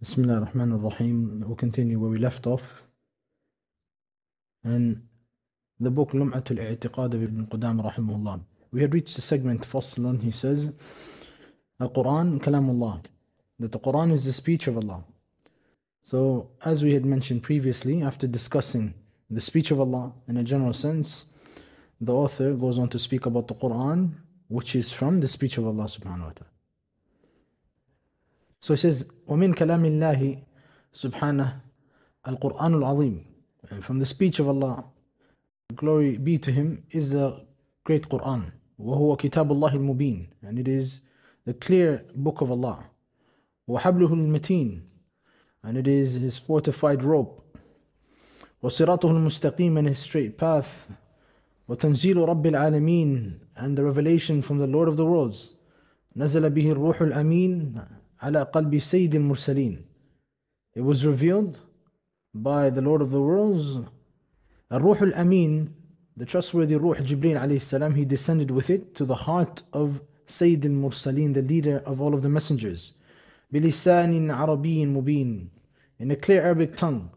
Bismillah ar-Rahman ar-Rahim. We continue where we left off. And the book al I'tiqad of Ibn Qudam rahimahullah. We had reached the segment Faslan. He says, Al-Quran kalamullah. That the Quran is the speech of Allah. So as we had mentioned previously, after discussing the speech of Allah in a general sense, the author goes on to speak about the Quran, which is from the speech of Allah subhanahu wa ta'ala. So he says, وَمِن كَلَامِ اللَّهِ سُبْحَانَهُ Al-Qur'an From the speech of Allah, glory be to him, is the great Qur'an. وَهُوَ كِتَابُ اللَّهِ الْمُبِينَ And it is the clear book of Allah. وَحَبْلُهُ الْمَتِينَ And it is his fortified rope. وَصِرَاطُهُ الْمُسْتَقِيمَ And his straight path. وَتَنْزِيلُ رَبِّ الْعَالَمِينَ And the revelation from the Lord of the worlds. نزل به الروح الأمين على قلب سيد المرسلين It was revealed by the Lord of the worlds Ruhul Amin, the trustworthy Ruh Jibreel alayhi salam he descended with it to the heart of Sayyid al-Mursaleen the leader of all of the messengers بلسان عربي mubin, in a clear Arabic tongue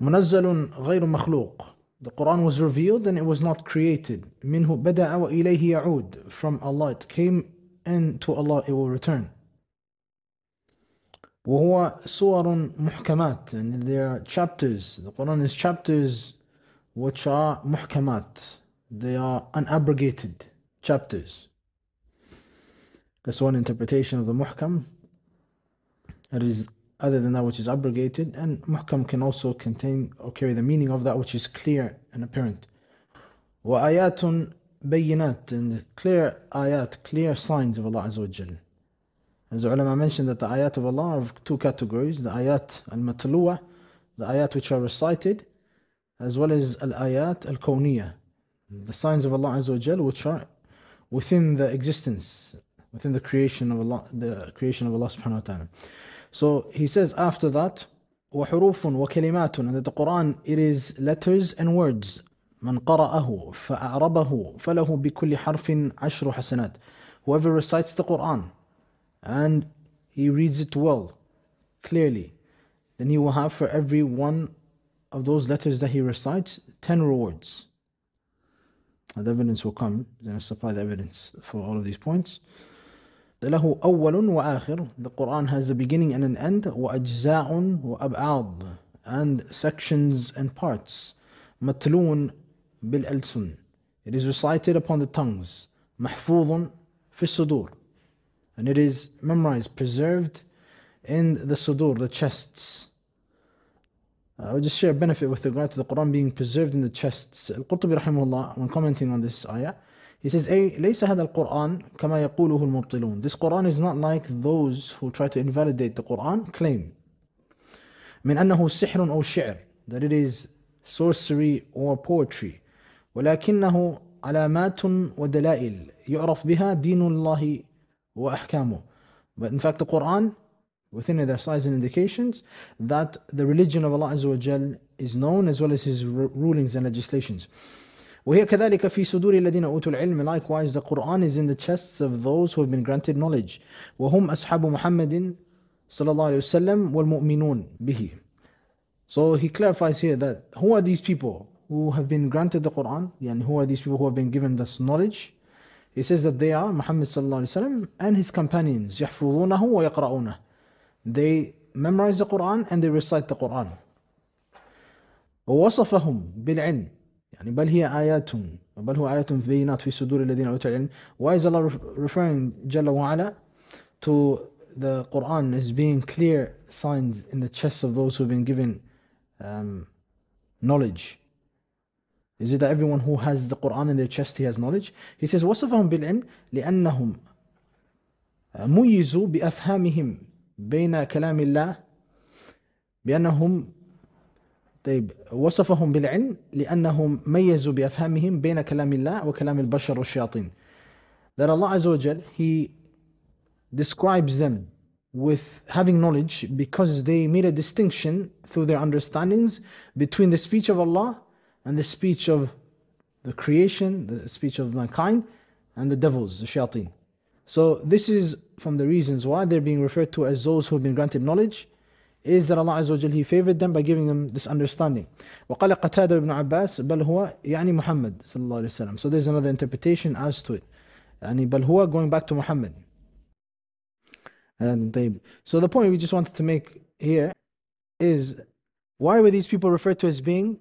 منزل غير مخلوق The Quran was revealed and it was not created. منه بدأ وإليه يعود. From Allah it came and to Allah it will return. وهو صور محكمات and there are chapters the Quran is chapters which are محكمات they are unabrogated chapters that's one interpretation of the محكم. that is other than that which is abrogated and محكم can also contain or carry the meaning of that which is clear and apparent وآيات بينات and clear ayat clear signs of Allah Azza wa Jalla as the ulama mentioned that the ayat of Allah are of two categories, the ayat al-matluwa, the ayat which are recited, as well as al-ayat al-kawniyah, the signs of Allah Azza which are within the existence, within the creation of Allah, the creation of Allah subhanahu wa ta'ala. So he says after that, وحروف وكلمات and that the Quran it is letters and words من قرأه فأعربه فله بكل حرف عشر حسنات whoever recites the Quran and he reads it well, clearly, then he will have for every one of those letters that he recites 10 rewards. And the evidence will come, then I supply the evidence for all of these points. له أول وآخر The Quran has a beginning and an end وأجزاء وأبعاد and sections and parts متلون بالألسن It is recited upon the tongues محفوظ في الصدور and it is memorized, preserved in the sudur, the chests. Uh, I will just share a benefit with regard to the Quran being preserved in the chests. Al-Qurtubi when commenting on this ayah, he says, "A, ليس هذا القرآن كما يقوله المبطلون. This Quran is not like those who try to invalidate the Quran claim. من أنه سحر أو شعر. That it is sorcery or poetry. ولكنه علامات ودلائل يعرف بها دين الله وأحكامه. But in fact, the Quran, within it, there signs and indications that the religion of Allah Azza is known as well as His rulings and legislations. وهي كذلك في صدور الذين أوتوا العلم likewise the Quran is in the chests of those who have been granted knowledge وهم أصحاب محمد صلى الله عليه وسلم والمؤمنون به So he clarifies here that who are these people who have been granted the Quran and who are these people who have been given this knowledge he says that they are Muhammad وسلم, and his companions, يحفظونه They memorize the Quran and they recite the Quran. ووصفهم بالعلم يعني بل هي آيات بل هو آيات بينات في صدور الذين أوتوا العلم. Why is Allah referring جل وعلا to the Quran as being clear signs in the chests of those who've been given um, knowledge? Is it that everyone who has the Quran in their chest, he has knowledge? He says, وَصَفَهُمْ بِالْعِلْمِ لِأَنَّهُمْ مُيِّزُوا بِأَفْهَامِهِمْ بين كلام الله بأنهم طيب وصفهم بالعلم لأنهم ميزوا بأفهامهم بين كلام الله وكلام البشر والشياطين that Allah Azza wa Jal he describes them with having knowledge because they made a distinction through their understandings between the speech of Allah and the speech of the creation, the speech of mankind, and the devils, the shayateen. So this is from the reasons why they're being referred to as those who've been granted knowledge, is that Allah Azza wa Jalla He favored them by giving them this understanding. وَقَالَ قَتَادَ ibn Abbas بَلْ هُوَ يعني Muhammad So there's another interpretation as to it. يعني بل هو going back to Muhammad. And so the point we just wanted to make here is why were these people referred to as being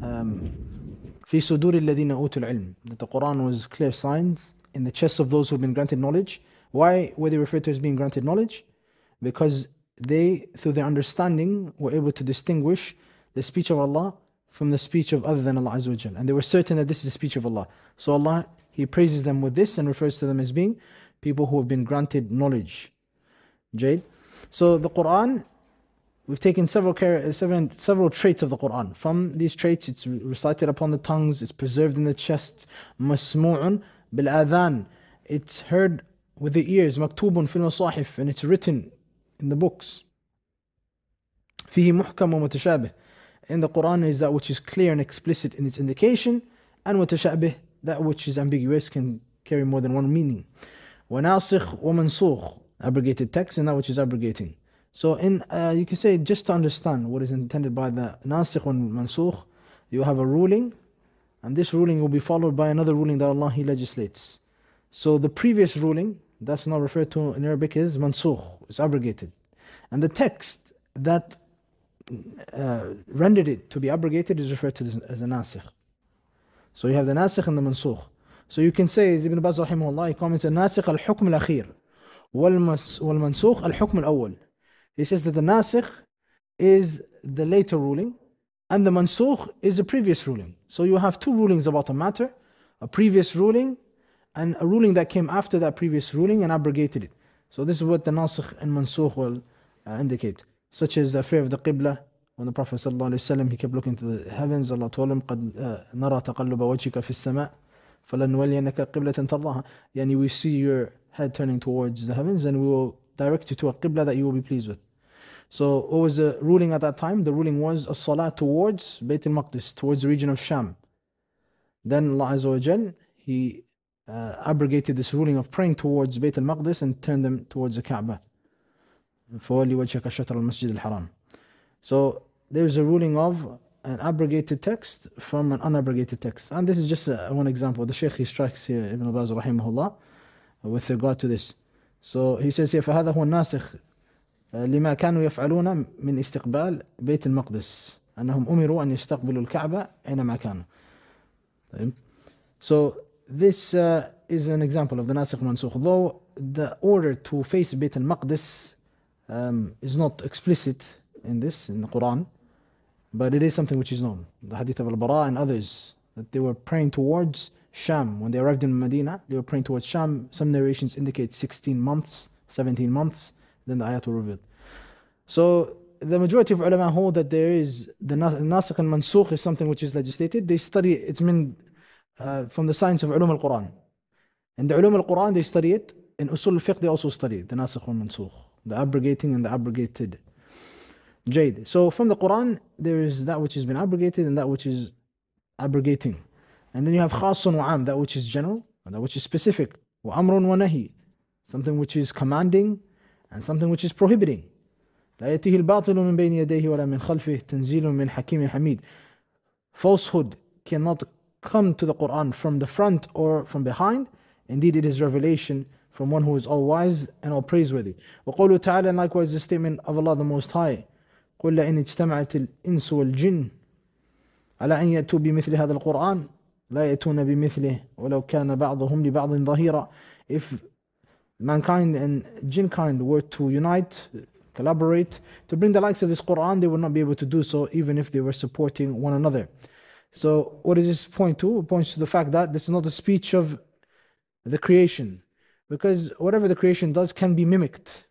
um, في صدور الذين أوتوا العلم that the Quran was clear signs in the chests of those who've been granted knowledge why were they referred to as being granted knowledge because they through their understanding were able to distinguish the speech of Allah from the speech of other than Allah Azza wa and they were certain that this is the speech of Allah so Allah he praises them with this and refers to them as being people who have been granted knowledge Jade. so the Quran we've taken several, several, several traits of the Quran. From these traits, it's recited upon the tongues, it's preserved in the chests. Masmu'un bil adhan. It's heard with the ears. Maktubun fil masahif. And it's written in the books. Fihi muhkam wa mutashabih. In the Quran is that which is clear and explicit in its indication, and mutashabih, that which is ambiguous, can carry more than one meaning. Wa nasikh wa mansukh. Abrogated text and that which is abrogating. So in uh, you can say just to understand what is intended by the nasikh and mansukh, you have a ruling, and this ruling will be followed by another ruling that Allah He legislates. So the previous ruling that's now referred to in Arabic is mansukh, it's abrogated, and the text that uh, rendered it to be abrogated is referred to as a nasikh. So you have the nasikh and the mansukh. So you can say, as Ibn Baz rahimahullah, he comments, الناسخ mansukh al-hukm al-awwal. He says that the nasikh is the later ruling and the mansukh is the previous ruling. So you have two rulings about a matter, a previous ruling and a ruling that came after that previous ruling and abrogated it. So this is what the nasikh and mansukh will uh, indicate, such as the affair of the qibla when the Prophet وسلم, he kept looking to the heavens, Allah told him, قَدْ نَرَى تَقَلُّبَ وَجْهِكَ فِي السَّمَاءِ فَلَنْوَلِيَنَّكَ قِبْلَةً تَرْضَاهَا Yani we see your head turning towards the heavens and we will direct you to a qibla that you will be pleased with. So what was the ruling at that time? The ruling was a salah towards Bayt al-Maqdis, towards the region of Sham. Then Allah Azza wa Jal, He uh, abrogated this ruling of praying towards Bayt al-Maqdis and turned them towards the Kaaba. فَوَلِّ وَجْهَكَ شَطْرَ الْمَسْجِدِ الْحَرَامِ So there's a ruling of an abrogated text from an unabrogated text. And this is just uh, one example. The Shaykh he strikes here, Ibn Abbas rahimahullah, with regard to this. So he says here فهذا هو الناسخ لما كانوا يفعلون من استقبال بيت المقدس أنهم أمروا أن يستقبلوا الكعبة أينما كانوا طيب So this uh, is an example of the ناسخ منسوخ though the order to face بيت المقدس um, is not explicit in this in the Quran but it is something which is known the hadith of al-Bara and others that they were praying towards Sham. When they arrived in Medina, they were praying towards Sham. Some narrations indicate 16 months, 17 months. Then the ayat were revealed. So the majority of ulama hold that there is the nasikh and mansukh is something which is legislated. They study it's mean uh, from the science of ulum al Quran. And the ulum al Quran they study it. In usul al fiqh they also study it, the nasikh and mansukh, the abrogating and the abrogated. Jade. So from the Quran there is that which has been abrogated and that which is abrogating. And then you have khasun wa that which is general and that which is specific. Wa amrun wa nahi, something which is commanding and something which is prohibiting. لا يأتيه الباطل من بين يديه ولا من خلفه تنزيل من حكيم حميد. Falsehood cannot come to the Quran from the front or from behind. Indeed, it is revelation from one who is all wise and all praiseworthy. وقوله تعالى and likewise the statement of Allah the Most High. قل إن اجتمعت الإنس والجن على أن يأتوا بمثل هذا القرآن لا يأتون بمثله ولو كان بعضهم لبعض ظهيرا if mankind and kind were to unite collaborate to bring the likes of this Quran they would not be able to do so even if they were supporting one another so what does this point to it points to the fact that this is not the speech of the creation because whatever the creation does can be mimicked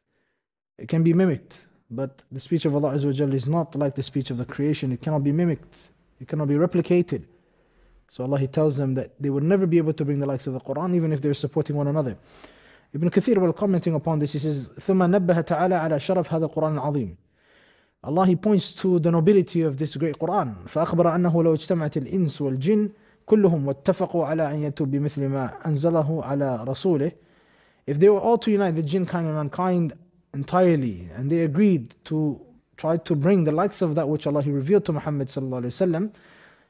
it can be mimicked but the speech of Allah is not like the speech of the creation it cannot be mimicked it cannot be replicated so Allah He tells them that they would never be able to bring the likes of the Quran even if they're supporting one another. Ibn Kathir while commenting upon this, he says, ثم نبه تعالى على شرف هذا القرآن العظيم. Allah He points to the nobility of this great Quran. فأخبر أنه لو اجتمعت الإنس والجن كلهم واتفقوا على أن يأتوا بمثل ما أنزله على رسوله. If they were all to unite the jinn kind and mankind entirely and they agreed to try to bring the likes of that which Allah He revealed to Muhammad sallallahu alaihi wasallam,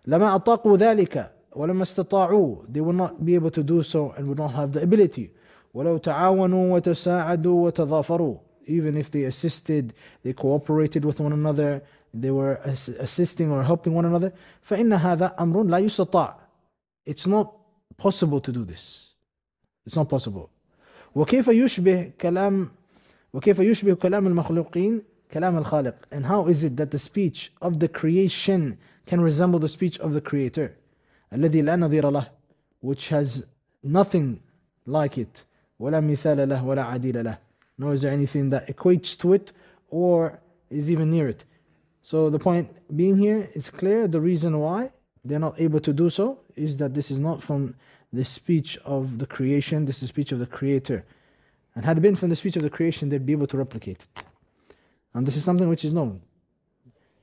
لما أطاقوا ذلك ولما استطاعوا they will not be able to do so and will not have the ability ولو تعاونوا وتساعدوا وتظافروا even if they assisted they cooperated with one another they were assisting or helping one another فإن هذا أمر لا يستطاع it's not possible to do this it's not possible وكيف يشبه كلام وكيف يشبه كلام المخلوقين كلام الخالق and how is it that the speech of the creation can resemble the speech of the Creator. which has nothing like it ولا مثال له ولا له nor is there anything that equates to it or is even near it so the point being here is clear the reason why they're not able to do so is that this is not from the speech of the creation this is speech of the creator and had it been from the speech of the creation they'd be able to replicate it and this is something which is known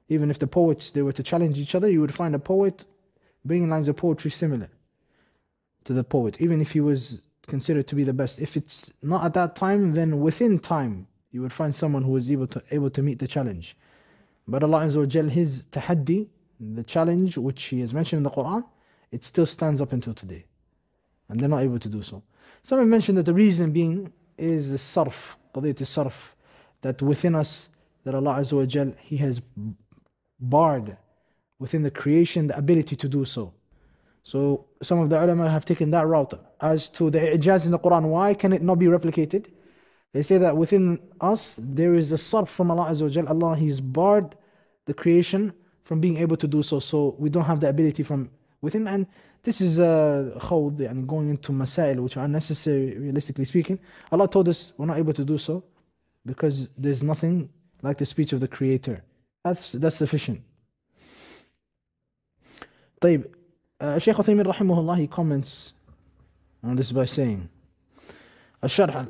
even if the poets, they were to challenge each other, you would find a poet bringing lines of poetry similar to the poet, even if he was considered to be the best. If it's not at that time, then within time, you would find someone who is able to, able to meet the challenge. But Allah Azza His tahaddi, the challenge which He has mentioned in the Quran, it still stands up until today. And they're not able to do so. Some have mentioned that the reason being is the sarf, qadiyat sarf, that within us, that Allah Azza He has barred within the creation the ability to do so. So some of the ulama have taken that route. As to the ijaz in the Quran, why can it not be replicated? They say that within us there is a sarf from Allah Azza wa Allah He's barred the creation from being able to do so. So we don't have the ability from within. And this is a uh, khawd, and going into masail which are unnecessary, realistically speaking. Allah told us we're not able to do so because there's nothing like the speech of the Creator. That's, that's sufficient. طيب, uh, Shaykh Uthaymeen rahimahullah, he comments on this by saying, الشرح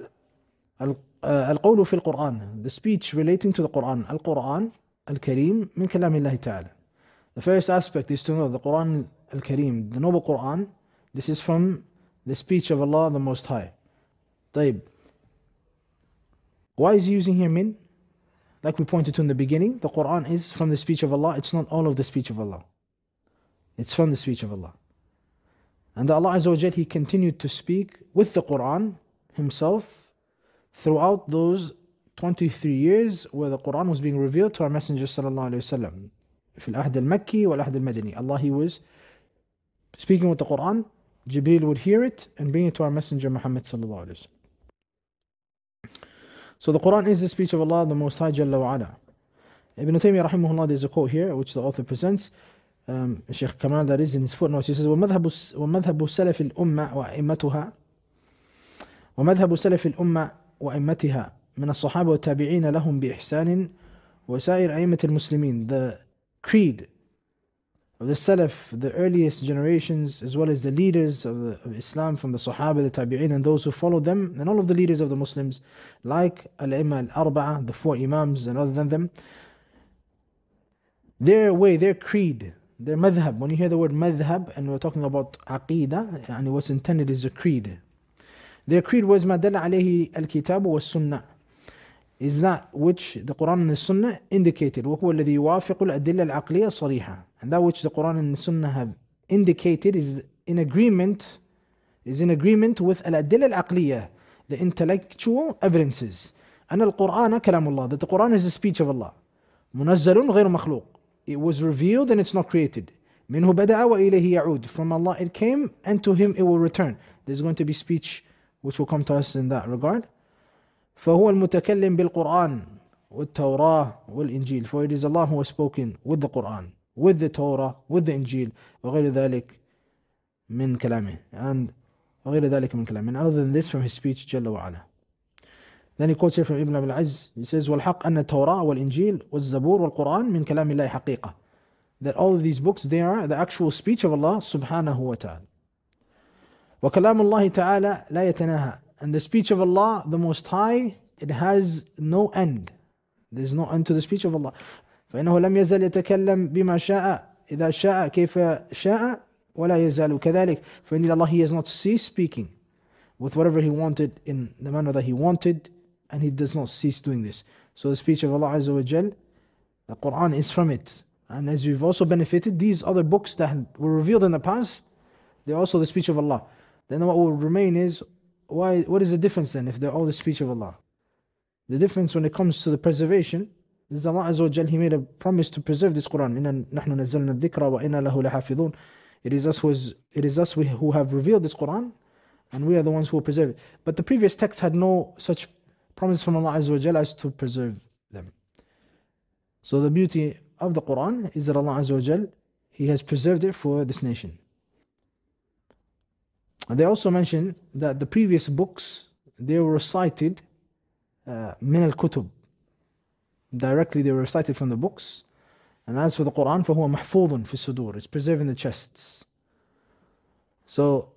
القول في القرآن the speech relating to the Quran القرآن الكريم من كلام الله تعالى the first aspect is to know the Quran الكريم the noble Quran this is from the speech of Allah the Most High طيب why is he using here min like we pointed to in the beginning, the Quran is from the speech of Allah. It's not all of the speech of Allah. It's from the speech of Allah. And Allah Azza He continued to speak with the Quran Himself throughout those 23 years where the Quran was being revealed to our Messenger Sallallahu في المكي المدني. Allah He was speaking with the Quran. Jibril would hear it and bring it to our Messenger Muhammad Sallallahu Alaihi Wasallam. So the Quran is the speech of Allah, the Most High Jalla wa'ala. Ibn Taymiyyah rahimahullah, there's a quote here which the author presents, um, Sheikh Kamal that is in his footnotes. He says, وَمَذْهَبُ سَلَفِ الْأُمَّةِ وَأَئِمَّتُهَا ومذهب سلف الامة وَأِمَتُهَا ومذهب سلف الامة وَأِمَتِهَا من الصحابة والتابعين لهم بإحسان وسائر أئمة المسلمين The creed of the Salaf, the earliest generations, as well as the leaders of, the, of Islam from the Sahaba, the Tabi'in, and those who followed them, and all of the leaders of the Muslims, like Al Imam Al Arba'ah, the four Imams, and other than them, their way, their creed, their madhab. When you hear the word madhab, and we're talking about aqidah, and what's intended is a creed. Their creed was madalla alayhi al kitab was sunnah. Is that which the Quran and the Sunnah indicated. وهو الذي يوافق الأدلة العقلية الصريحة and that which the Quran and the Sunnah have indicated is in agreement, is in agreement with al-adil al-aqliyah, the intellectual evidences. And al-Quran kalamullah, that the Quran is the speech of Allah. Munazzalun غير مخلوق. It was revealed and it's not created. منه بدأ ilayhi yaud. From Allah it came and to Him it will return. There's going to be speech which will come to us in that regard. فهو المتكلم بالقرآن والتوراة والإنجيل. For it is Allah who has spoken with the Quran with the Torah, with the Injil, وغير ذلك من كلامه and وغير ذلك من كلامه and other than this from his speech جل وعلا. Then he quotes here from Ibn Abi al-Azz, he says والحق أن التوراة والإنجيل والزبور والقرآن من كلام الله حقيقة. That all of these books they are the actual speech of Allah subhanahu wa ta'ala. وكلام الله تعالى لا يتناهى and the speech of Allah the Most High it has no end There's no end to the speech of Allah. فإنه لم يزل يتكلم بما شاء إذا شاء كيف شاء ولا يزال كذلك فإن الله he has not ceased speaking with whatever he wanted in the manner that he wanted and he does not cease doing this so the speech of Allah Azza wa Jal the Quran is from it and as we've also benefited these other books that were revealed in the past they're also the speech of Allah then what will remain is why what is the difference then if they're all the speech of Allah the difference when it comes to the preservation is Allah Azza wa Jal, He made a promise to preserve this Quran. نَحْنُ نَزَّلْنَا الذِّكْرَ وَإِنَّا لَهُ لَحَافِظُونَ It is us, who, is, it is us who have revealed this Quran, and we are the ones who will preserve it. But the previous text had no such promise from Allah Azza wa Jal as to preserve them. So the beauty of the Quran is that Allah Azza wa Jal, He has preserved it for this nation. And they also mention that the previous books, they were recited uh, min al-kutub Directly they were recited from the books. And as for the Quran, فَهُوَ مَحْفُوظٌ فِي الصُّدُورِ It's preserved in the chests. So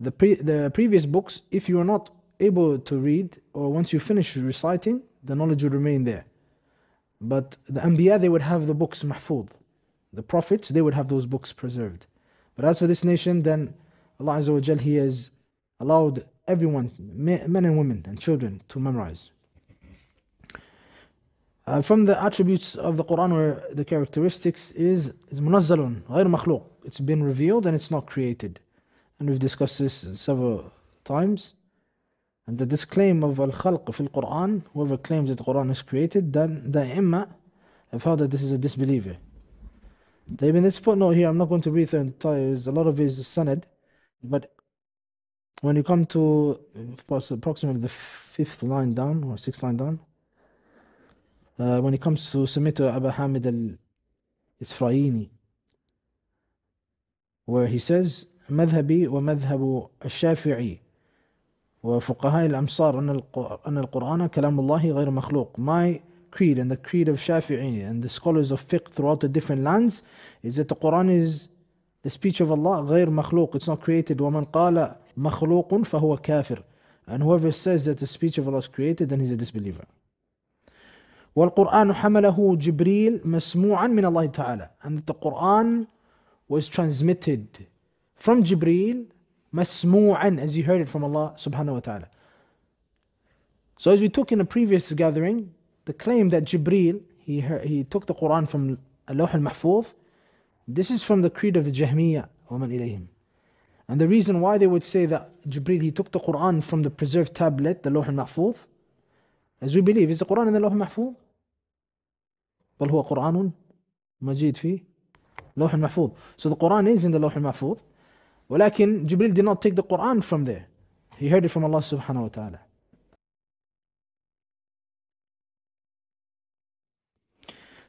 the, pre the previous books, if you are not able to read, or once you finish reciting, the knowledge would remain there. But the Anbiya, they would have the books mahfud. The prophets, they would have those books preserved. But as for this nation, then Allah Azza wa Jal, He has allowed everyone, men and women and children, to memorize. Uh, from the attributes of the Quran where the characteristics is is munazzalun, غير مخلوق. It's been revealed and it's not created. And we've discussed this several times. And the disclaim of al-khalq fil Quran, whoever claims that the Quran is created, then the imma have heard that this is a disbeliever. There in this footnote here, I'm not going to read the entire, there's a lot of it is sanad, but when you come to uh, approximately the fifth line down or sixth line down, uh, when it comes to Sumito Abu Hamid al Isfraini, where he says, مذهبي ومذهب الشافعي وفقهاء الأمصار أن, القر أن القرآن كلام الله غير مخلوق. My creed and the creed of Shafi'i and the scholars of fiqh throughout the different lands is that the Quran is the speech of Allah غير مخلوق. It's not created. ومن قال مخلوق فهو كافر. And whoever says that the speech of Allah is created, then he's a disbeliever. والقرآن حمله جبريل مسموعا من الله تعالى and the Quran was transmitted from Jibril, مسموعا as you heard it from Allah subhanahu wa ta'ala so as we took in a previous gathering the claim that Jibril he, heard, he took the Quran from Al-Lawh al this is from the creed of the Jahmiyyah ومن إليهم and the reason why they would say that Jibril he took the Quran from the preserved tablet, the Lawh al as we believe, is the Quran in the Lawh al-Mahfuz? بل هو قرآن مجيد في لوح محفوظ so the Quran is in the لوح المحفوظ ولكن جبريل did not take the Quran from there he heard it from Allah سبحانه وتعالى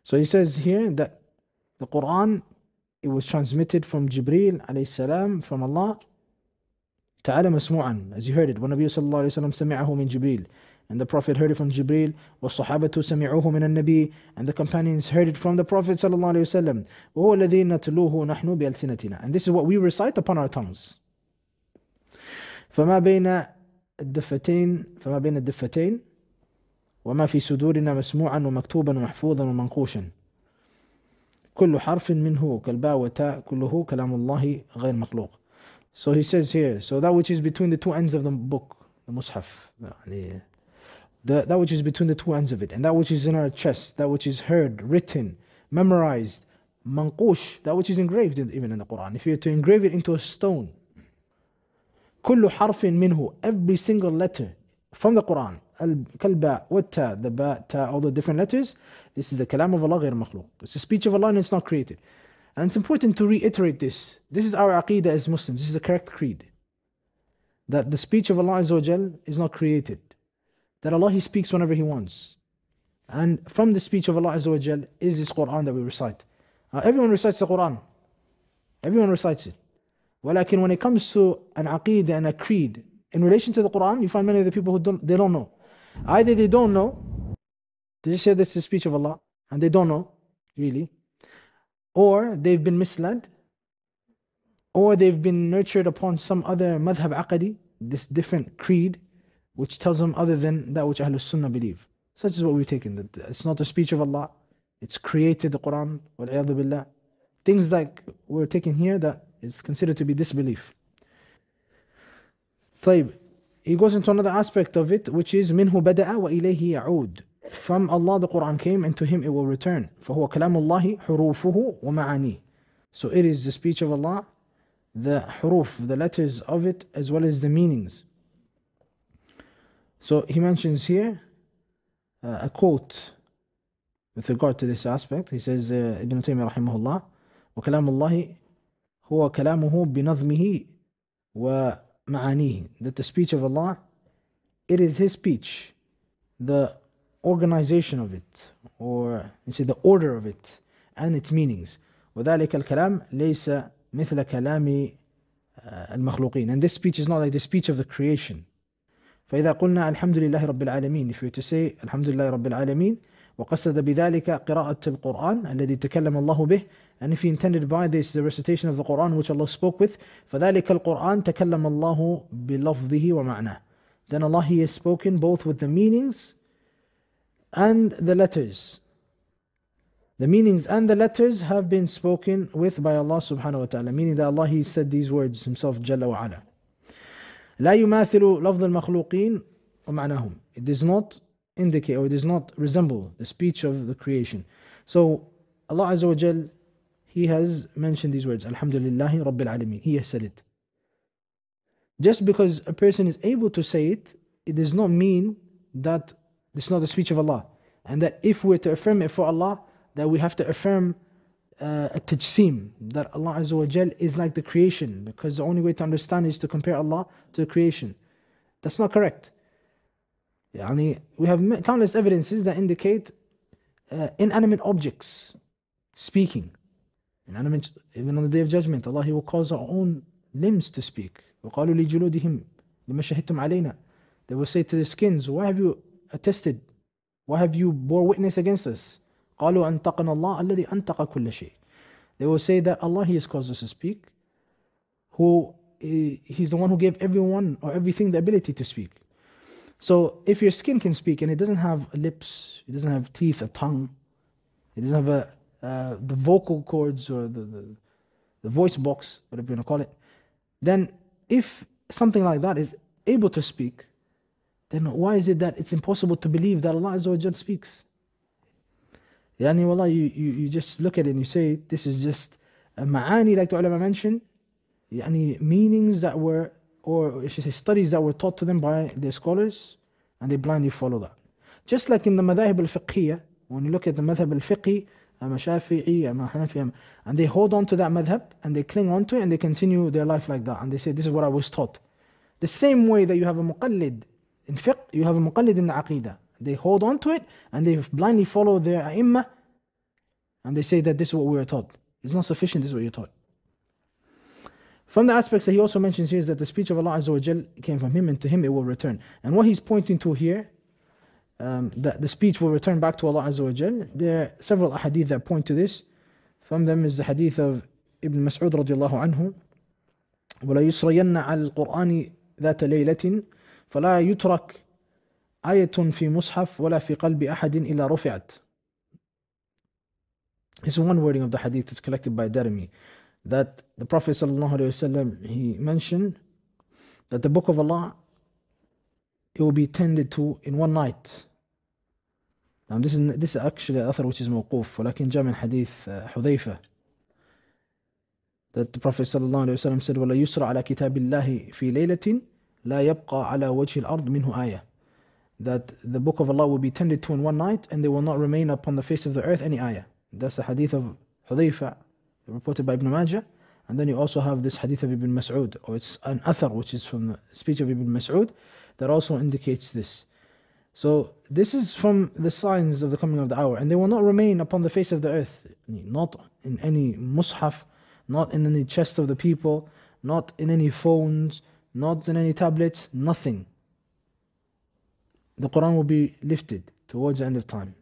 So he says here that the Quran it was transmitted from جبريل عليه السلام from Allah تعالى مسموعا as you heard it when Nabi الله عليه وسلم سمعه من جبريل And the Prophet heard it from Jibril. وَالصَّحَابَةُ سَمِعُوهُ مِنَ النَّبِيِّ And the companions heard it from the Prophet ﷺ. وَالَّذِينَ تُلُوهُ نَحْنُ بِأَلْسِنَتِنَا And this is what we recite upon our tongues. فَمَا بَيْنَ الدفتين فما بين الدفتين وما في صدورنا مسموعا ومكتوبا ومحفوظا ومنقوشا كل حرف منه كالباء وتاء كله كلام الله غير مخلوق So he says here, so that which is between the two ends of the book, the mushaf, يعني the, that which is between the two ends of it, and that which is in our chest, that which is heard, written, memorized, manqush, that which is engraved in, even in the Quran. If you were to engrave it into a stone, كل حرف منه, every single letter from the Quran, kalba, watta, the ba, all the different letters, this is the kalam of Allah غير مخلوق. It's the speech of Allah and it's not created. And it's important to reiterate this. This is our aqidah as Muslims. This is the correct creed. That the speech of Allah is not created that Allah He speaks whenever He wants. And from the speech of Allah Azza wa is this Quran that we recite. Uh, everyone recites the Quran. Everyone recites it. Walakin when it comes to an aqidah and a creed, in relation to the Quran, you find many of the people who don't they don't know. Either they don't know, they just say is the speech of Allah, and they don't know, really. Or they've been misled, or they've been nurtured upon some other madhab aqadi, this different creed, which tells them other than that which Ahlul Sunnah believe. Such is what we've taken. It's not the speech of Allah. It's created the Quran, billah. Things like we're taking here that is considered to be disbelief. طيب. He goes into another aspect of it, which is منه بدأ وإليه يعود. From Allah the Quran came and to him it will return. فهو كلام الله حروفه ومعانيه. So it is the speech of Allah, the huruf, the letters of it, as well as the meanings. So he mentions here uh, a quote with regard to this aspect. He says, uh, Ibn Taymiyyah rahimahullah, وكلام الله هو كلامه بنظمه ومعانيه. That the speech of Allah, it is His speech, the organization of it, or you see the order of it and its meanings. وذلك الكلام ليس مثل كلام uh, المخلوقين. And this speech is not like the speech of the creation. فإذا قلنا الحمد لله رب العالمين if you to say الحمد لله رب العالمين وقصد بذلك قراءة القرآن الذي تكلم الله به and if he intended by this the recitation of the Quran which Allah spoke with فذلك القرآن تكلم الله بلفظه ومعناه then Allah he has spoken both with the meanings and the letters The meanings and the letters have been spoken with by Allah subhanahu wa ta'ala, meaning that Allah He said these words Himself Jalla wa ala. لا يماثل لفظ المخلوقين ومعناهم it does not indicate or it does not resemble the speech of the creation so Allah Azza wa he has mentioned these words Alhamdulillahi Rabbil Alameen he has said it just because a person is able to say it it does not mean that it's not the speech of Allah and that if we're to affirm it for Allah that we have to affirm uh, a tajseem that Allah Azza wa is like the creation because the only way to understand is to compare Allah to the creation. That's not correct. Yani we have countless evidences that indicate uh, inanimate objects speaking. Inanimate, even on the day of judgment, Allah He will cause our own limbs to speak. They will say to their skins, why have you attested? Why have you bore witness against us? قالوا أنتقنا الله الذي كل شيء they will say that Allah he has caused us to speak who eh, he's the one who gave everyone or everything the ability to speak so if your skin can speak and it doesn't have lips it doesn't have teeth a tongue it doesn't have a, uh, the vocal cords or the, the, the voice box whatever you want to call it then if something like that is able to speak then why is it that it's impossible to believe that Allah Azza wa speaks يعني والله you, you, you just look at it and you say this is just a ma'ani like the ulama mentioned يعني meanings that were or should say studies that were taught to them by their scholars and they blindly follow that just like in the madhahib al-fiqhiyya when you look at the madhab al-fiqhi I'm a Shafi'i, I'm a Hanafi, and they hold on to that madhab and they cling on to it and they continue their life like that and they say this is what I was taught the same way that you have a muqallid in fiqh you have a muqallid in aqidah they hold on to it and they blindly follow their ai and they say that this is what we were taught. It's not sufficient, this is what you're taught. From the aspects that he also mentions here is that the speech of Allah Azza wa came from him and to him it will return. And what he's pointing to here, um, that the speech will return back to Allah Azza wa there are several hadith that point to this. From them is the hadith of Ibn Mas'ud radiallahu anhu, وَلَا يُسْرَيَنَّ عَلَى الْقُرْآنِ ذَاتَ لَيْلَةٍ فَلَا يُتْرَكْ آية في مصحف ولا في قلب أحد إلا رفعت It's one wording of the hadith that's collected by Darimi that the Prophet sallallahu alaihi wasallam he mentioned that the book of Allah it will be tended to in one night. Now this is this is actually an author which is موقوف ولكن جاء من حديث حذيفة that the Prophet صلى الله عليه وسلم said ولا يسرى على كتاب الله في ليلة لا يبقى على وجه الأرض منه آية that the book of Allah will be tended to in one night and they will not remain upon the face of the earth any ayah. That's the hadith of Hudayfa reported by Ibn Majah. And then you also have this hadith of Ibn Mas'ud, or it's an athar which is from the speech of Ibn Mas'ud that also indicates this. So this is from the signs of the coming of the hour, and they will not remain upon the face of the earth, not in any mushaf, not in any chest of the people, not in any phones, not in any tablets, nothing the Quran will be lifted towards the end of time.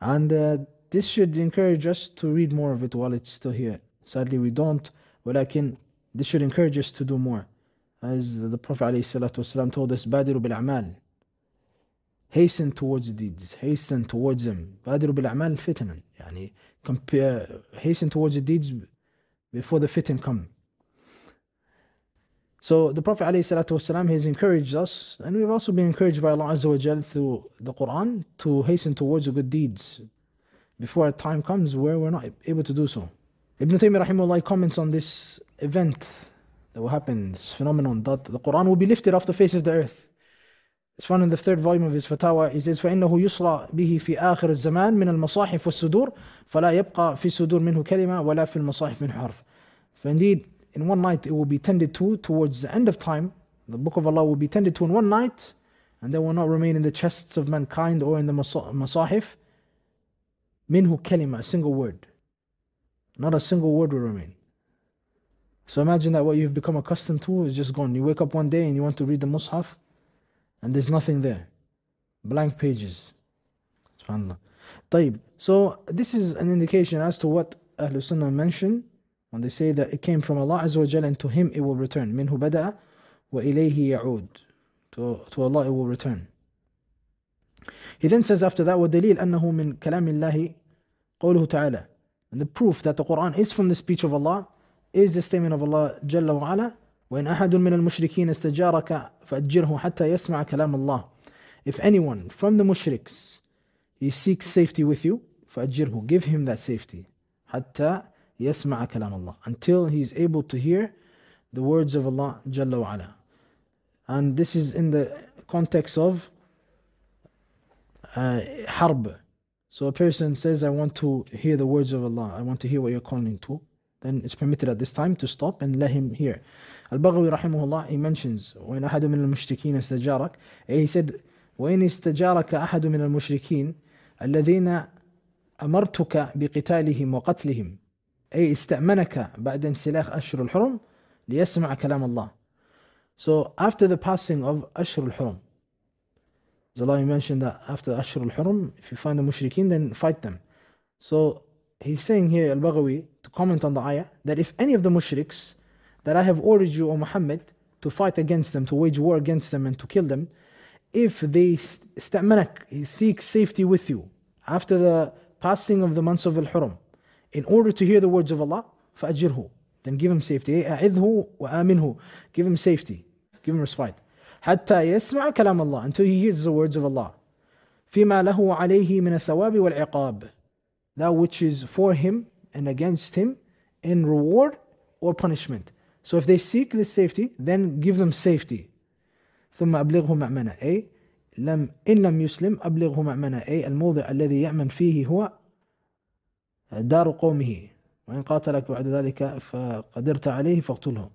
And uh, this should encourage us to read more of it while it's still here. Sadly, we don't, but I can, this should encourage us to do more. As the Prophet ﷺ told us, Badiru bil amal. Hasten towards deeds, hasten towards them. Badiru bil amal fitnan. Yani, compare, hasten towards the deeds before the fitan come. So the Prophet والسلام, has encouraged us, and we've also been encouraged by Allah Azza wa Jal through the Quran to hasten towards the good deeds before a time comes where we're not able to do so. Ibn Taymiyyah rahimahullah comments on this event that will happen, this phenomenon that the Quran will be lifted off the face of the earth. It's found in the third volume of his fatwa. He says, فَإِنَّهُ يُصْرَى بِهِ فِي آخِرِ الزَّمَانِ مِنَ المصاحف والصدور فلا يبقى في السُّدُورِ منه كلمة ولا في المصاحف من حرف. For indeed, in one night it will be tended to towards the end of time. The book of Allah will be tended to in one night, and they will not remain in the chests of mankind or in the masahif. Minhu kalima, a single word. Not a single word will remain. So imagine that what you've become accustomed to is just gone. You wake up one day and you want to read the mushaf, and there's nothing there. Blank pages. SubhanAllah. طيب. So this is an indication as to what Ahlul Sunnah mentioned when they say that it came from Allah Azza wa Jal and to Him it will return. Minhu bada'a wa ilayhi ya'ud. To, to Allah it will return. He then says after that, وَدَلِيلٌ أَنَّهُ مِنْ كَلَامِ اللَّهِ قَوْلُهُ تَعَالَى And the proof that the Quran is from the speech of Allah is the statement of Allah Jalla wa Ala, وإن أحد من المشركين استجارك فأجره حتى يسمع كلام الله. If anyone from the mushriks he seeks safety with you, فأجره, give him that safety. حتى يسمع كلام Allah until he is able to hear the words of Allah Jalla wa ala. And this is in the context of uh, harb. So a person says, I want to hear the words of Allah. I want to hear what you're calling to. Then it's permitted at this time to stop and let him hear. Al-Baghawi rahimahullah, he mentions, وَإِنْ أَحَدٌ مِنَ الْمُشْرِكِينَ اسْتَجَارَكَ He said, وَإِنْ اسْتَجَارَكَ أَحَدٌ مِنَ الْمُشْرِكِينَ الَّذِينَ أَمَرْتُكَ بِقِتَالِهِمْ وَقَتْلِهِمْ أي استأمنك بعد انسلاخ أشهر الحرم ليسمع كلام الله. So after the passing of أشهر الحرم, law mentioned that after Ashur الحرم, if you find the mushrikeen, then fight them. So he's saying here, al-Baghawi, to comment on the ayah, that if any of the mushriks that I have ordered you, O Muhammad, to fight against them, to wage war against them and to kill them, if they he seek safety with you, after the passing of the months of al-Hurum, in order to hear the words of Allah, فأجره. Then give him safety. أعذه وآمنه. Give him safety. Give him respite. حتى يسمع كلام الله until he hears the words of Allah. فيما له عليه من الثواب والعقاب. That which is for him and against him in reward or punishment. So if they seek this safety, then give them safety. ثم أبلغه مأمنة أي لم إن لم يسلم أبلغه مأمنة أي الموضع الذي يأمن فيه هو دار قومه وإن قاتلك بعد ذلك فقدرت عليه فاقتله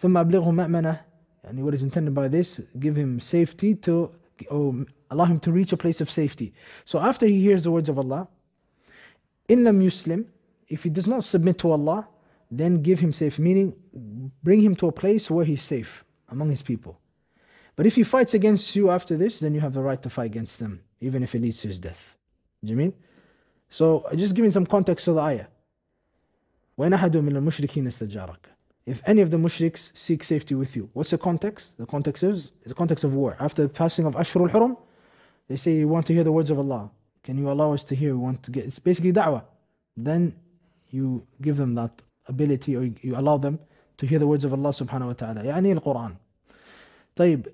ثم أبلغه مأمنة يعني what is intended by this give him safety to or allow him to reach a place of safety so after he hears the words of Allah in لم يسلم if he does not submit to Allah then give him safe meaning bring him to a place where he's safe among his people but if he fights against you after this then you have the right to fight against them even if it leads to his death do you mean so just giving some context to the ayah. وَإِنْ أَحَدٌ مِنَ الْمُشْرِكِينَ اسْتَجَارَكَ If any of the mushriks seek safety with you, what's the context? The context is, the context of war. After the passing of Ashurul Hurum, they say, you want to hear the words of Allah. Can you allow us to hear? We want to get, it's basically da'wah. Then you give them that ability or you allow them to hear the words of Allah subhanahu wa ta'ala. يعني القرآن. طيب,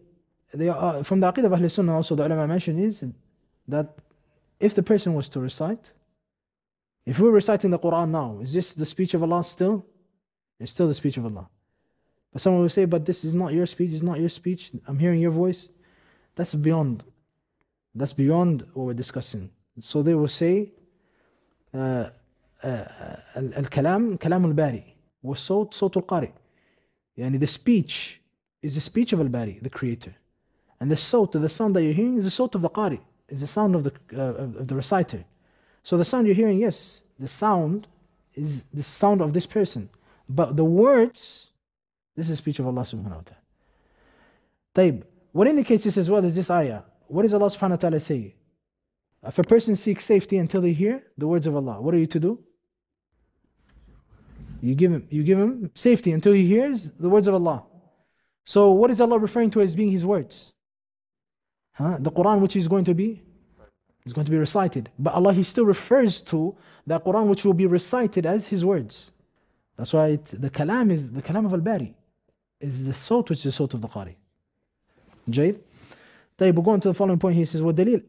they are, from the Aqidah of Ahl Sunnah also the ulama mentioned is that if the person was to recite if we're reciting the Quran now, is this the speech of Allah still? It's still the speech of Allah. But someone will say, but this is not your speech, it's not your speech, I'm hearing your voice. That's beyond. That's beyond what we're discussing. So they will say, uh, الكلام الباري والصوت صوت القارئ يعني the speech is the speech of al-bari the creator and the صوت the sound that you're hearing is the sound of the qari is the sound of the uh, of the reciter so the sound you're hearing, yes, the sound is the sound of this person. But the words, this is the speech of Allah subhanahu wa ta'ala. Taib. what indicates this as well is this ayah. What does Allah subhanahu wa ta'ala say? If a person seeks safety until they hear the words of Allah, what are you to do? You give him, you give him safety until he hears the words of Allah. So what is Allah referring to as being his words? Huh? The Quran which is going to be it's going to be recited. But Allah, He still refers to the Quran which will be recited as His words. That's why it, the kalam is the kalam of al-Bari, is the salt which is the salt of the Qari. Jayd? طيب, we're going to the following point. He says, والدليل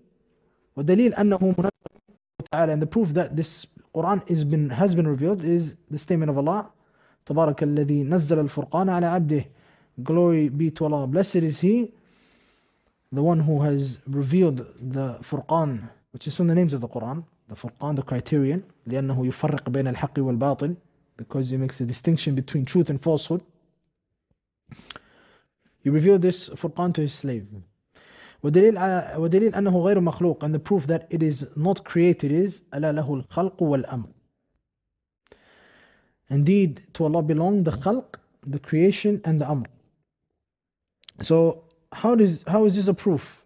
والدليل and the proof that this Quran is been, has been revealed is the statement of Allah تبارك الذي نزل الفرقان على عبده Glory be to Allah. Blessed is He the one who has revealed the Furqan, which is from the names of the Quran, the Furqan, the criterion, لأنه يفرق بين الحق والباطل, because he makes a distinction between truth and falsehood. He revealed this Furqan to his slave. ودليل ودليل أنه غير مخلوق and the proof that it is not created is ألا له الخلق والأمر. Indeed, to Allah belong the khalq, the creation, and the amr. So how is how is this a proof?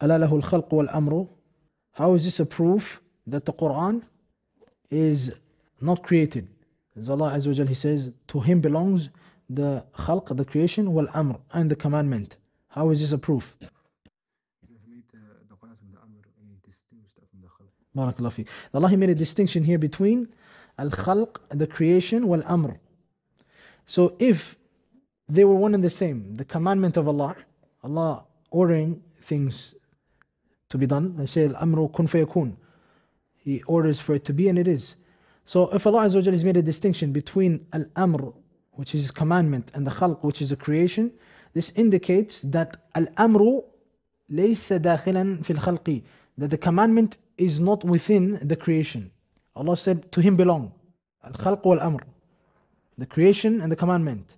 Alalahul khalq wal amru. How is this a proof that the Quran is not created? As Allah Azza wa He says, to Him belongs the khalq, the creation, wal amr, and the commandment. How is this a proof? Barakallah fi. Allah made a distinction here between al khalq, the creation, wal amr. So if they were one and the same. The commandment of Allah, Allah ordering things to be done. They say, Amru kun fayakun. He orders for it to be and it is. So if Allah Azza has made a distinction between Al Amr, which is commandment, and the Khalq, which is a creation, this indicates that Al Amru laysa dakhilan fil khalqi, that the commandment is not within the creation. Allah said, To him belong. Al Khalq wal Amr. The creation and the commandment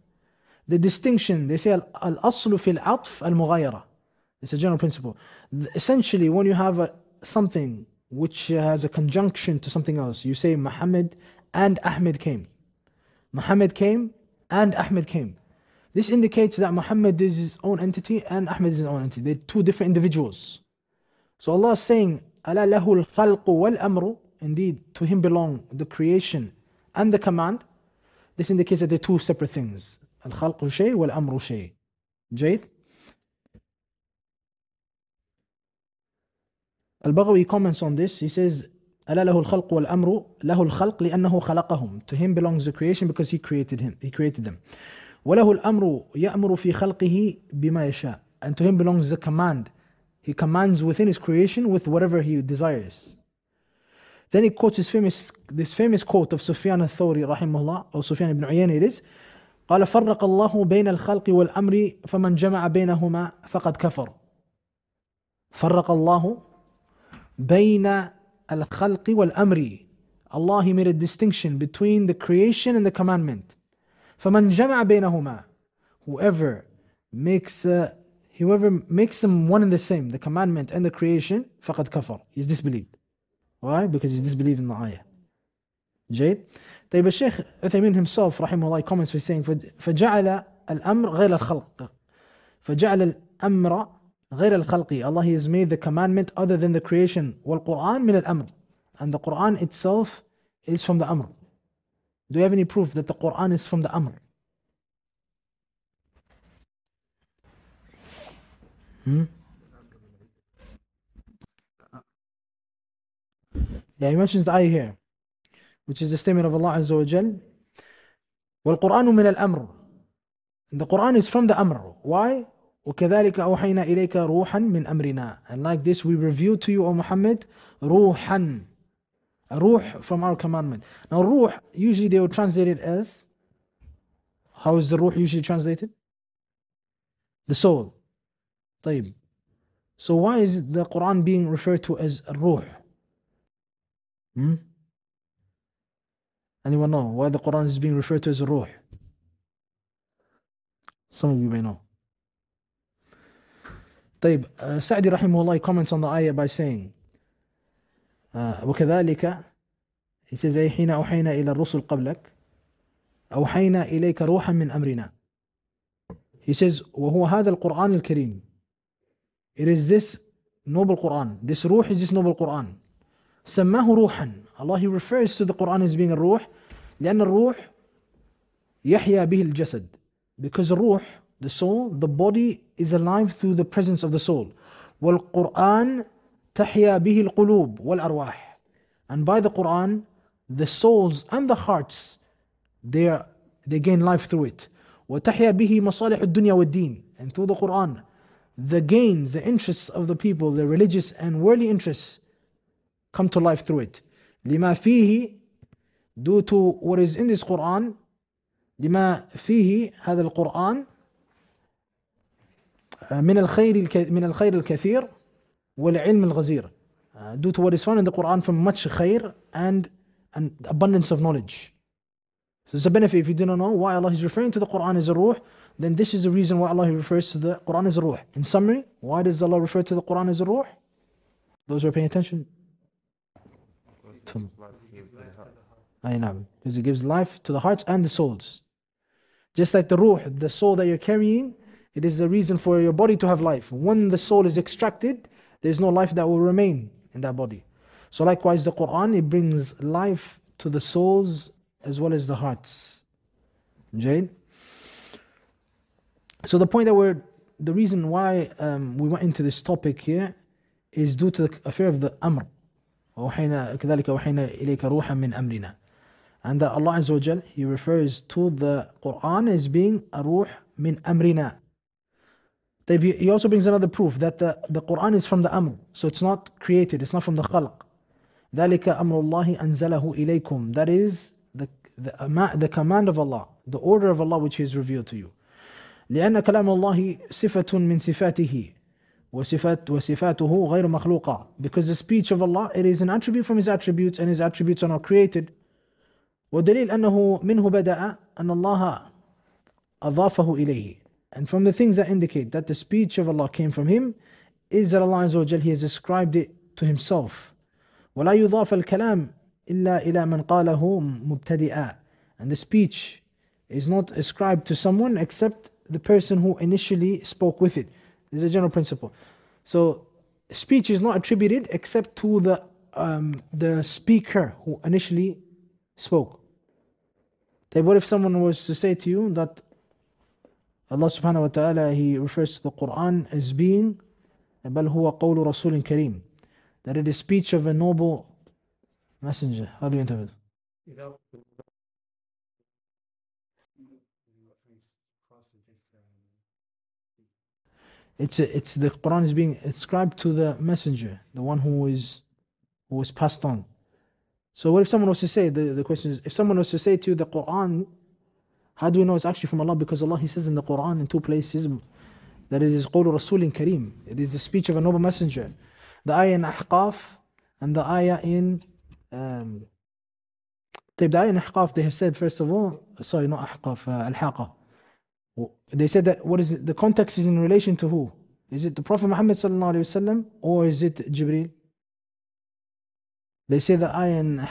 the distinction. They say al-aslu fil atf al-mughayara. It's a general principle. Essentially, when you have a, something which has a conjunction to something else, you say Muhammad and Ahmed came. Muhammad came and Ahmed came. This indicates that Muhammad is his own entity and Ahmed is his own entity. They're two different individuals. So Allah is saying, ala lahul al wal amru, indeed to him belong the creation and the command. This indicates that they're two separate things. الخلق شيء والأمر شيء جيد البغوي comments on this he says ألا له الخلق والأمر له الخلق لأنه خلقهم to him belongs the creation because he created him he created them وله الأمر يأمر في خلقه بما يشاء and to him belongs the command he commands within his creation with whatever he desires then he quotes his famous this famous quote of Sufyan al-Thawri rahimahullah or Sufyan ibn Uyayna it is قال فرق الله بين الخلق والامر فمن جمع بينهما فقد كفر فرق الله بين الخلق والامر Allah he made a distinction between the creation and the commandment فمن جمع بينهما whoever makes uh, whoever makes them one and the same the commandment and the creation فقد كفر he's disbelieved why because he's disbelieved in the ayah جيد طيب الشيخ عثيمين himself رحمه الله comments في saying فجعل الأمر غير الخلق فجعل الأمر غير الخلقي Allah has made the commandment other than the creation والقرآن من الأمر and the Quran itself is from the Amr do you have any proof that the Quran is from the Amr hmm? yeah he mentions the eye here which is the statement of Allah Azza wa Jal. وَالْقُرْآنُ مِنَ الْأَمْرِ The Quran is from the Amr. Why? وَكَذَلِكَ أَوْحَيْنَا إِلَيْكَ رُوحًا مِنْ أَمْرِنَا And like this we reveal to you, O Muhammad, روحًا A ruh from our commandment. Now ruh, usually they will translate it as, how is the ruh usually translated? The soul. طيب. So why is the Quran being referred to as ruh? Hmm? Anyone know why the Quran is being referred to as a Ruh? Some of you may know. طيب سعدي رحمه الله comments on the ayah by saying uh, وكذلك he says أي حين أوحينا إلى الرسل قبلك أوحينا إليك روحا من أمرنا he says وهو هذا القرآن الكريم it is this noble Quran this ruh is this noble Quran سماه روحا Allah he refers to the Quran as being a ruh لأن الروح يحيا به الجسد because ruh the soul the body is alive through the presence of the soul والقرآن تحيا به القلوب والأرواح and by the Quran the souls and the hearts they, are, they gain life through it وتحيا به مصالح الدنيا والدين and through the Quran the gains the interests of the people the religious and worldly interests come to life through it. لما فيه due to what is in this Quran لما فيه هذا القرآن من الخير من الخير الكثير والعلم الغزير due to what is found in the Quran from much khair and an abundance of knowledge. So it's a benefit if you do not know why Allah is referring to the Quran as a ruh, then this is the reason why Allah refers to the Quran as a ruh. In summary, why does Allah refer to the Quran as a ruh? Those who are paying attention from I know, because it gives life to the hearts and the souls. Just like the ruh, the soul that you're carrying, it is the reason for your body to have life. When the soul is extracted, there's no life that will remain in that body. So likewise, the Quran, it brings life to the souls as well as the hearts. Jane? So the point that we're, the reason why um, we went into this topic here is due to the affair of the Amr, أوحينا كذلك أوحينا إليك روحا من أمرنا and that Allah Azza wa Jal he refers to the Quran as being a ruh min amrina طيب he also brings another proof that the, the Quran is from the Amr so it's not created it's not from the Khalq ذلك أمر الله أنزله إليكم that is the, the, the command of Allah the order of Allah which is revealed to you لأن كلام الله صفة من صفاته وصفات, وصفاته غير مخلوقة because the speech of Allah it is an attribute from his attributes and his attributes are not created ودليل أنه منه بدأ أن الله أضافه إليه and from the things that indicate that the speech of Allah came from him is that Allah Azza he has ascribed it to himself ولا يضاف الكلام إلا إلى من قاله مبتدئا and the speech is not ascribed to someone except the person who initially spoke with it it's a general principle. So speech is not attributed except to the um, the speaker who initially spoke. Then what if someone was to say to you that Allah subhanahu wa ta'ala he refers to the Quran as being بل wa قول رسول كريم that it is speech of a noble messenger. How do you interpret? it's a, it's the Quran is being ascribed to the messenger, the one who is who was passed on. So what if someone was to say the, the question is if someone was to say to you the Quran, how do we know it's actually from Allah? Because Allah He says in the Quran in two places that it is Qul Rasulin Kareem. It is the speech of a noble messenger. The ayah in Ahqaf and the ayah in um, the ayah in Ahqaf they have said first of all sorry not Ahqaf uh, Al-Haqah they said that what is it? The context is in relation to who? Is it the Prophet Muhammad or is it Jibril? They say the ayah in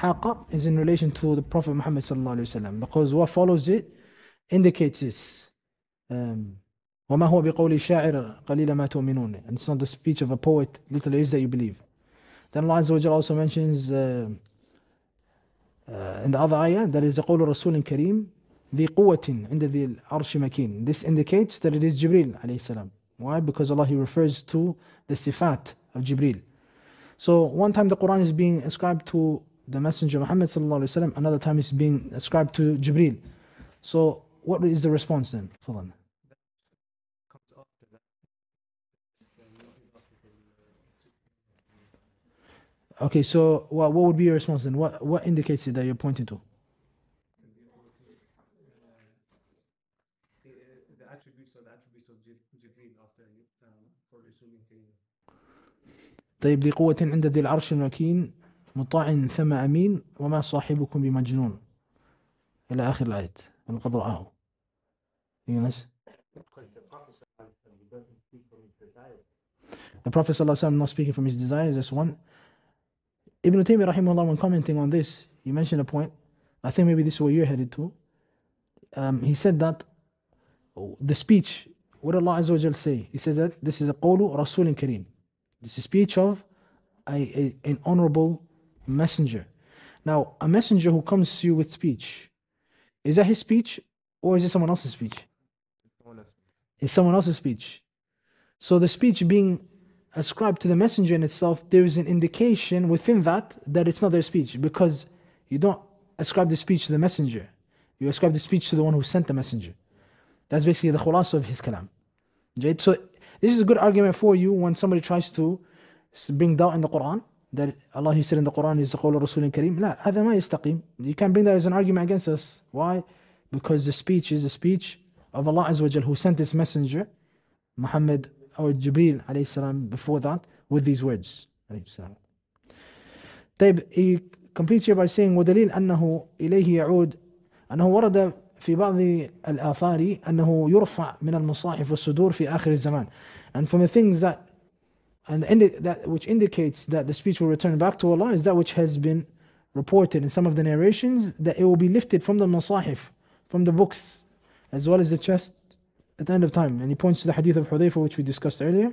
is in relation to the Prophet Muhammad because what follows it indicates this. Um, وما هو بقول شاعر قليلا ما تؤمنون and it's not the speech of a poet little is that you believe then Allah Azza wa also mentions uh, uh, in the other ayah that is قول رسول كريم ذي قوة عند ذي العرش مكين. This indicates that it is Jibril عليه السلام. Why? Because Allah He refers to the sifat of Jibril. So one time the Quran is being ascribed to the Messenger Muhammad الله عليه وسلم. another time it's being ascribed to Jibril. So what is the response then? Fadhan. Okay, so what, what would be your response then? What what indicates it that you're pointing to? طيب ذي قوة عند ذي العرش المكين مطاع ثم أمين وما صاحبكم بمجنون إلى آخر الآية من قد رآه يونس The Prophet صلى الله عليه وسلم not speaking from his desires, this one. Ibn Taymiyyah الله when commenting on this, he mentioned a point. I think maybe this is where you're headed to. Um, he said that the speech, what Allah Azza wa Jal say? He says that this is a qawlu rasulin kareem. This is speech of a, a, an honorable messenger. Now, a messenger who comes to you with speech, is that his speech or is it someone else's speech? It's someone else's speech. So the speech being ascribed to the messenger in itself, there is an indication within that that it's not their speech because you don't ascribe the speech to the messenger. You ascribe the speech to the one who sent the messenger. That's basically the khulas of his kalam. So this is a good argument for you when somebody tries to bring doubt in the Quran that Allah He said in the Quran is the Qawla Rasulun Kareem. You can bring that as an argument against us. Why? Because the speech is the speech of Allah Azza who sent His messenger, Muhammad or Jibril alayhi salam, before that with these words. he completes here by saying ودليل أنه إليه يعود أنه ورد في بعض الآثار أنه يرفع من المصاحف والصدور في آخر الزمان and from the things that and the, that which indicates that the speech will return back to Allah is that which has been reported in some of the narrations that it will be lifted from the masahif, from the books, as well as the chest at the end of time. And he points to the hadith of Hudayfa, which we discussed earlier.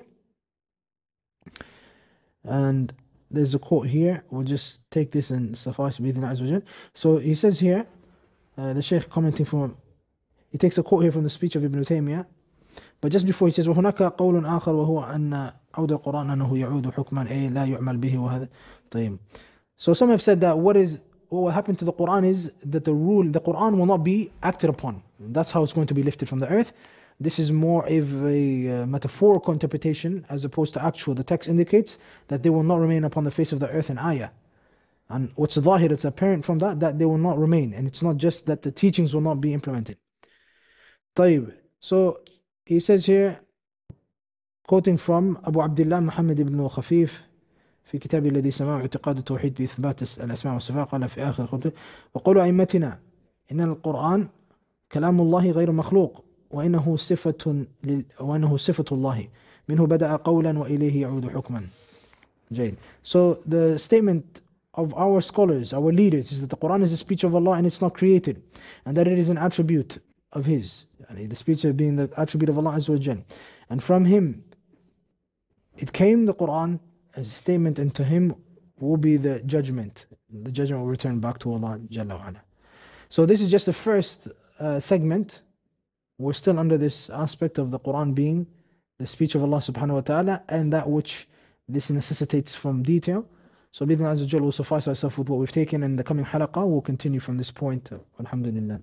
And there's a quote here. We'll just take this and suffice with Azza So he says here, uh, the Shaykh commenting from, he takes a quote here from the speech of Ibn Taymiyyah. But just before he says, وهناك قول آخر وهو أن عود القرآن أنه يعود حكما أي لا يعمل به وهذا طيب. So some have said that what is what will happen to the Quran is that the rule, the Quran will not be acted upon. That's how it's going to be lifted from the earth. This is more of a uh, metaphorical interpretation as opposed to actual. The text indicates that they will not remain upon the face of the earth in ayah. And what's the dhahir, it's apparent from that that they will not remain. And it's not just that the teachings will not be implemented. طيب. So he says here, quoting from Abu Abdullah Muhammad ibn al Khafif في كتاب الذي سماه اعتقاد التوحيد بإثبات الأسماء والصفات قال في آخر خطبته وقولوا أئمتنا إن القرآن كلام الله غير مخلوق وإنه صفة وإنه صفة الله منه بدأ قولا وإليه يعود حكما جيد so the statement of our scholars, our leaders, is that the Quran is the speech of Allah and it's not created, and that it is an attribute of His. And the speech of being the attribute of Allah Azza And from Him, it came the Quran as a statement, and to Him will be the judgment. The judgment will return back to Allah Jalla wa'ala. So this is just the first uh, segment. We're still under this aspect of the Quran being the speech of Allah subhanahu wa ta'ala and that which this necessitates from detail. So بإذن we'll suffice ourselves with what we've taken in the coming halaqa. We'll continue from this point. Alhamdulillah.